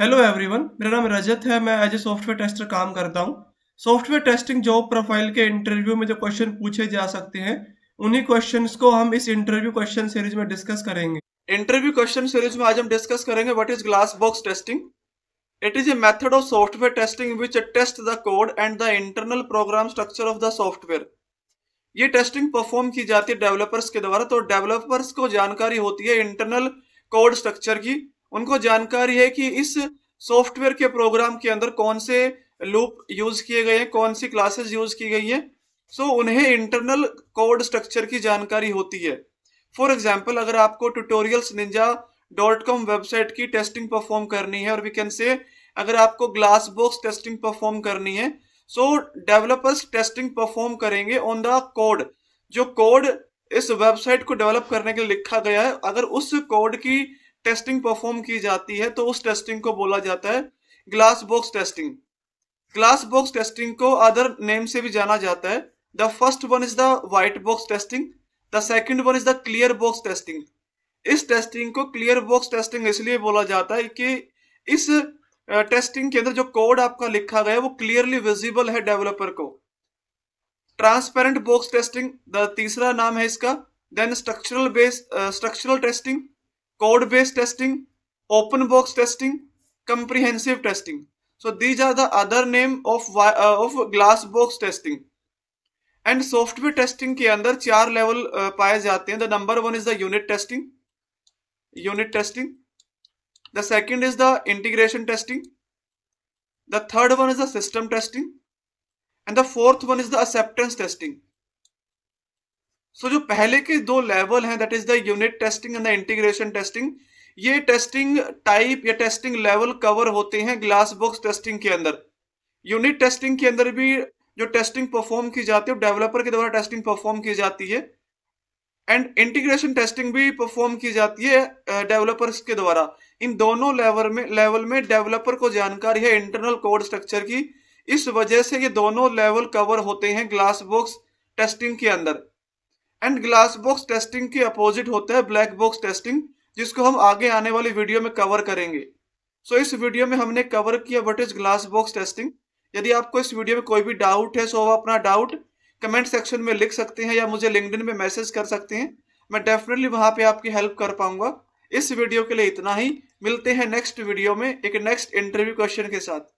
Hello everyone मेरा नाम रजत है मैं एज ए सॉफ्टवेयर टेस्टर काम करता हूँ सॉफ्टवेयर टेस्टिंग जॉब प्रोफाइल के इंटरव्यू में जो क्वेश्चन पूछे जा सकते हैं उन्हीं क्वेश्चंस को हम इस इंटरव्यू क्वेश्चन सीरीज में डिस्कस करेंगे इंटरव्यू क्वेश्चन सीरीज में आज हम डिस्कस करेंगे what is glass box testing it is a method of software testing which test the code and the internal program structure of the software ये testing perform की जाती है developers के द्वारा तो डेवलपर्स को जानकारी होती है इंटरनल कोड स्ट्रक्चर की उनको जानकारी है कि इस सॉफ्टवेयर के प्रोग्राम के अंदर कौन से लूप यूज किए गए हैं कौन सी क्लासेस यूज की गई हैं सो so, उन्हें इंटरनल कोड स्ट्रक्चर की जानकारी होती है फॉर एग्जाम्पल अगर आपको tutorials ninja dot com website की टेस्टिंग परफॉर्म करनी है और वी कैन से अगर आपको ग्लास बॉक्स टेस्टिंग परफॉर्म करनी है सो डेवलपर्स टेस्टिंग परफॉर्म करेंगे ऑन द कोड जो कोड इस वेबसाइट को डेवलप करने के लिए लिखा गया है अगर उस कोड की टेस्टिंग परफॉर्म की जाती है तो उस टेस्टिंग को बोला जाता है glass box testing glass box testing को अदर नेम से भी जाना जाता है the first one is the white box testing the second one is the clear box testing इस टेस्टिंग को क्लियर बॉक्स टेस्टिंग इसलिए बोला जाता है कि इस टेस्टिंग के अंदर जो कोड आपका लिखा गया है वो क्लियरली विजिबल है डेवलपर को ट्रांसपेरेंट बॉक्स टेस्टिंग द तीसरा नाम है इसका then structural base structural testing code based testing, open box testing, comprehensive testing. So these are the other name of, uh, of glass box testing. And software testing के अंदर चार level uh, पाए जाते The number one is the unit testing. Unit testing. The second is the integration testing. the third one is the system testing and the fourth one is the acceptance testing so so, जो पहले के दो level हैं that is the unit testing and the integration testing ये testing type या testing level cover होते हैं glass box testing के अंदर यूनिट टेस्टिंग के अंदर भी जो टेस्टिंग परफॉर्म की जाती है डेवलपर के द्वारा टेस्टिंग परफॉर्म की जाती है एंड इंटीग्रेशन टेस्टिंग भी परफॉर्म की जाती है डेवलपर्स के द्वारा इन दोनों लेवल में लेवल में डेवलपर को जानकारी है इंटरनल कोड स्ट्रक्चर की इस वजह से ये दोनों लेवल कवर होते हैं ग्लास बॉक्स टेस्टिंग के अंदर एंड ग्लास बॉक्स टेस्टिंग के अपोजिट होता है ब्लैक बॉक्स टेस्टिंग जिसको हम आगे आने वाली वीडियो में कवर करेंगे सो so, इस वीडियो में हमने कवर किया what is glass box testing यदि आपको इस वीडियो में कोई भी डाउट है सो so आप अपना डाउट कमेंट सेक्शन में लिख सकते हैं या मुझे लिंकडिन में मैसेज कर सकते हैं मैं डेफिनेटली वहां पे आपकी हेल्प कर पाऊंगा इस वीडियो के लिए इतना ही मिलते हैं नेक्स्ट वीडियो में एक नेक्स्ट इंटरव्यू क्वेश्चन के साथ